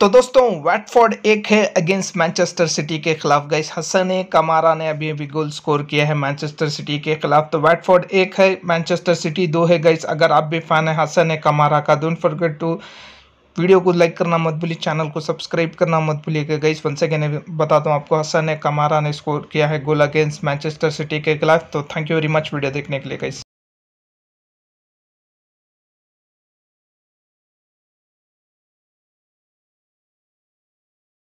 तो दोस्तों वेटफोर्ड एक है अगेंस्ट मैनचेस्टर सिटी के खिलाफ गाइस हसन है कमारा ने अभी अभी गोल स्कोर किया है मैनचेस्टर सिटी के खिलाफ तो वेटफोर्ड एक है मैनचेस्टर सिटी दो है गाइस अगर आप भी फैन है हसन है कमारा का डोंट फॉरगेट टू वीडियो को लाइक करना मत भूलिए चैनल को सब्सक्राइब करना मत भूलिएगा गाइस वन सेकेंड बताता हूँ आपको हसन है कमारा ने स्कोर किया है गोल अगेंस्ट मैनचेस्टर सिटी के खिलाफ तो thank you very much video देखने के लिए गाइस